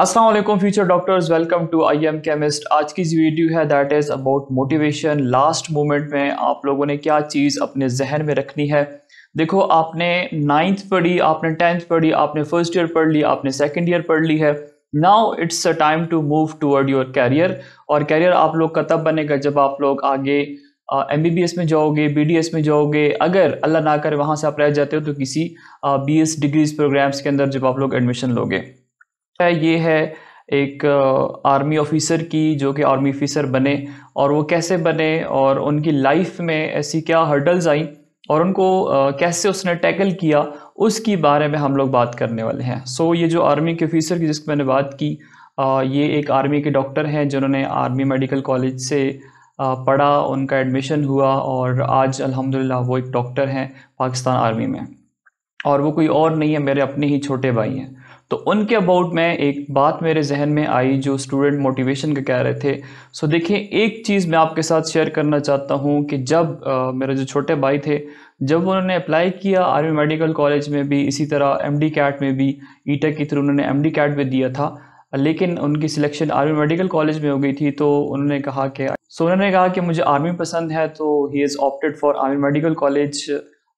Aslam future doctors welcome to I am chemist आज की जो वीडियो है that is about motivation last moment में आप लोगों ने क्या चीज़ अपने जहन में रखनी है देखो आपने नाइन्थ पढ़ी आपने टेंथ पढ़ी आपने फर्स्ट ईयर पढ़ ली आपने सेकेंड ईयर पढ़ ली है now it's a time to move toward your career और कैरियर आप लोग का तब बनेगा जब आप लोग आगे एम बी बी एस में जाओगे बी डी एस में जाओगे अगर अल्लाह ना कर वहाँ से आप रह जाते हो तो किसी बी एस डिग्रीज प्रोग्राम्स के अंदर जब आप लोग एडमिशन लोगे ये है एक आर्मी ऑफिसर की जो कि आर्मी ऑफिसर बने और वो कैसे बने और उनकी लाइफ में ऐसी क्या हर्डल्स आई और उनको कैसे उसने टैकल किया उसकी बारे में हम लोग बात करने वाले हैं सो ये जो आर्मी के ऑफिसर की जिसकी मैंने बात की ये एक आर्मी के डॉक्टर हैं जिन्होंने आर्मी मेडिकल कॉलेज से पढ़ा उनका एडमिशन हुआ और आज अल्हम्दुलिल्लाह वो एक डॉक्टर हैं पाकिस्तान आर्मी में और वो कोई और नहीं है मेरे अपने ही छोटे भाई हैं तो उनके अबाउट में एक बात मेरे जहन में आई जो स्टूडेंट मोटिवेशन का कह रहे थे सो देखिए एक चीज़ मैं आपके साथ शेयर करना चाहता हूँ कि जब आ, मेरे जो छोटे भाई थे जब उन्होंने अप्लाई किया आर्मी मेडिकल कॉलेज में भी इसी तरह एम कैट में भी ईटक e e के थ्रू उन्होंने एम कैट में दिया था लेकिन उनकी सिलेक्शन आर्मी मेडिकल कॉलेज में हो गई थी तो उन्होंने कहा कि सो उन्होंने कहा कि मुझे आर्मी पसंद है तो he is opted for army medical college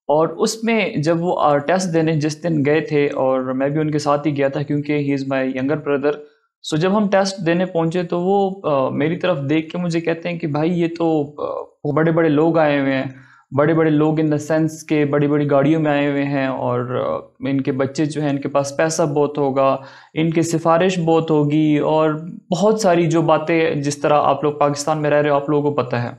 और उसमें जब वो टेस्ट देने जिस दिन गए थे और मैं भी उनके साथ ही गया था क्योंकि he is my younger brother so जब हम टेस्ट देने पहुंचे तो वो आ, मेरी तरफ देख के मुझे कहते हैं कि भाई ये तो बड़े बड़े लोग आए हुए हैं बड़े बड़े लोग इन द सेंस के बड़ी बड़ी गाड़ियों में आए हुए हैं और इनके बच्चे जो हैं इनके पास पैसा बहुत होगा इनकी सिफारिश बहुत होगी और बहुत सारी जो बातें जिस तरह आप लोग पाकिस्तान में रह रहे हो आप लोगों को पता है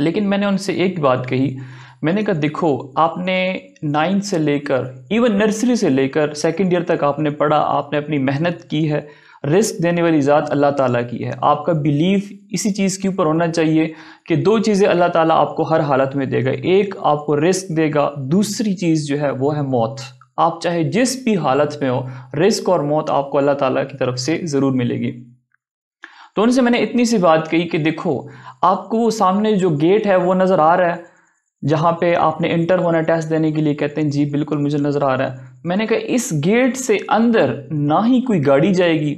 लेकिन मैंने उनसे एक बात कही मैंने कहा देखो आपने नाइन्थ से लेकर इवन नर्सरी से लेकर सेकेंड ईयर तक आपने पढ़ा आपने अपनी मेहनत की है रिस्क देने वाली ज़ात अल्लाह ताला की है आपका बिलीव इसी चीज़ के ऊपर होना चाहिए कि दो चीज़ें अल्लाह ताला आपको हर हालत में देगा एक आपको रिस्क देगा दूसरी चीज़ जो है वो है मौत आप चाहे जिस भी हालत में हो रिस्क और मौत आपको अल्लाह ताला की तरफ से ज़रूर मिलेगी तो उनसे मैंने इतनी सी बात कही कि देखो आपको सामने जो गेट है वो नज़र आ रहा है जहाँ पे आपने इंटर होना टेस्ट देने के लिए कहते हैं जी बिल्कुल मुझे नज़र आ रहा है मैंने कहा इस गेट से अंदर ना ही कोई गाड़ी जाएगी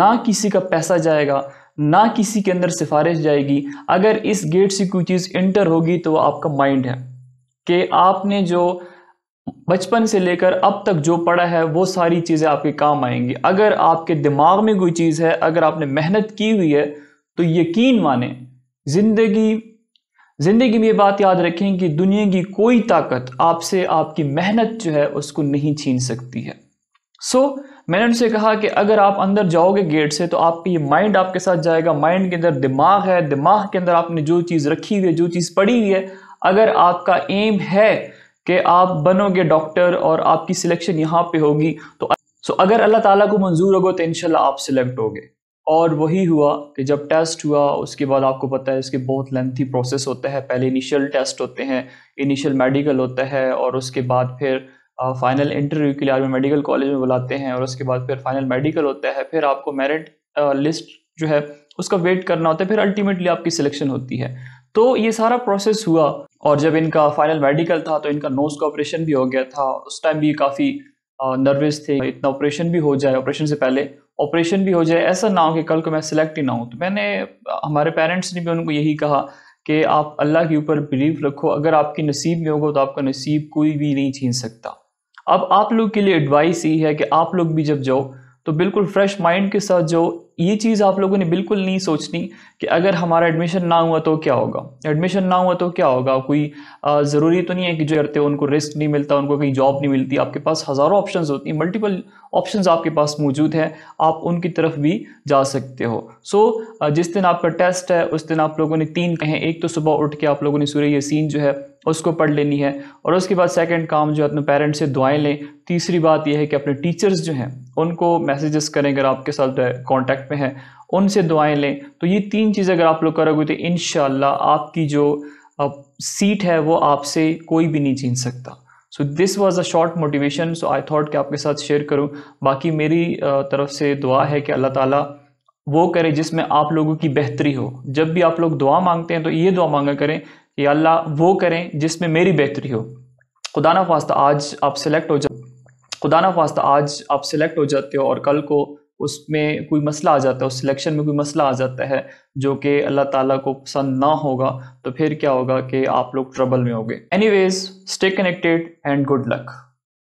ना किसी का पैसा जाएगा ना किसी के अंदर सिफारिश जाएगी अगर इस गेट से कोई चीज़ इंटर होगी तो आपका माइंड है कि आपने जो बचपन से लेकर अब तक जो पढ़ा है वो सारी चीज़ें आपके काम आएंगी अगर आपके दिमाग में कोई चीज़ है अगर आपने मेहनत की हुई है तो यकीन माने ज़िंदगी ज़िंदगी में ये बात याद रखें कि दुनिया की कोई ताकत आपसे आपकी मेहनत जो है उसको नहीं छीन सकती है सो so, मैंने उनसे कहा कि अगर आप अंदर जाओगे गेट से तो आपकी ये माइंड आपके साथ जाएगा माइंड के अंदर दिमाग है दिमाग के अंदर आपने जो चीज़ रखी हुई है जो चीज़ पड़ी हुई है अगर आपका एम है कि आप बनोगे डॉक्टर और आपकी सिलेक्शन यहाँ पे होगी तो सो so, अगर अल्लाह ताला को मंजूर होगा तो इनशाला आप सिलेक्ट होगे और वही हुआ कि जब टेस्ट हुआ उसके बाद आपको पता है इसके बहुत लेंथी प्रोसेस होता है पहले इनिशियल टेस्ट होते हैं इनिशियल मेडिकल होता है और उसके बाद फिर फाइनल इंटरव्यू के लिए आर्मी मेडिकल कॉलेज में बुलाते हैं और उसके बाद फिर फाइनल मेडिकल होता है फिर आपको मेरिट लिस्ट जो है उसका वेट करना होता है फिर अल्टीमेटली आपकी सिलेक्शन होती है तो ये सारा प्रोसेस हुआ और जब इनका फाइनल मेडिकल था तो इनका नोज का ऑपरेशन भी हो गया था उस टाइम भी काफ़ी नर्वस थे इतना ऑपरेशन भी हो जाए ऑपरेशन से पहले ऑपरेशन भी हो जाए ऐसा ना हो कि कल को मैं सिलेक्ट ही ना हूँ तो मैंने हमारे पेरेंट्स ने भी उनको यही कहा कि आप अल्लाह के ऊपर बिलीव रखो अगर आपकी नसीब में होगा तो आपका नसीब कोई भी नहीं छीन सकता अब आप लोग के लिए एडवाइस यही है कि आप लोग भी जब जाओ तो बिल्कुल फ्रेश माइंड के साथ जाओ ये चीज़ आप लोगों ने बिल्कुल नहीं सोचनी कि अगर हमारा एडमिशन ना हुआ तो क्या होगा एडमिशन ना हुआ तो क्या होगा कोई ज़रूरी तो नहीं है कि जो करते हो उनको रिस्क नहीं मिलता उनको कहीं जॉब नहीं मिलती आपके पास हज़ारों ऑप्शन होती हैं मल्टीपल ऑप्शन आपके पास मौजूद हैं आप उनकी तरफ भी जा सकते हो सो जिस दिन आपका टेस्ट है उस दिन आप लोगों ने तीन कहें एक तो सुबह उठ के आप लोगों ने सूर्य यसीन जो है उसको पढ़ लेनी है और उसके बाद सेकंड काम जो है अपने पेरेंट्स से दुआएं लें तीसरी बात यह है कि अपने टीचर्स जो हैं उनको मैसेजेस करें अगर आपके साथ कांटेक्ट में हैं उनसे दुआएं लें तो ये तीन चीज़ें अगर आप लोग करोगे तो इन आपकी जो आप सीट है वो आपसे कोई भी नहीं छीन सकता so this was a short motivation so I thought कि आपके साथ शेयर करूँ बाकी मेरी तरफ से दुआ है कि अल्लाह ताला वो करे जिसमें आप लोगों की बेहतरी हो जब भी आप लोग दुआ मांगते हैं तो ये दुआ मांगा करें या अल्लाह वो करें जिसमें मेरी बेहतरी हो खुदा ना आज आप सेलेक्ट हो जाते खुदा ना आज आप सेलेक्ट हो जाते हो और कल को उसमें कोई मसला आ जाता है उस सिलेक्शन में कोई मसला आ जाता है जो कि अल्लाह ताला को पसंद ना होगा तो फिर क्या होगा कि आप लोग ट्रबल में होंगे anyways stay connected and good luck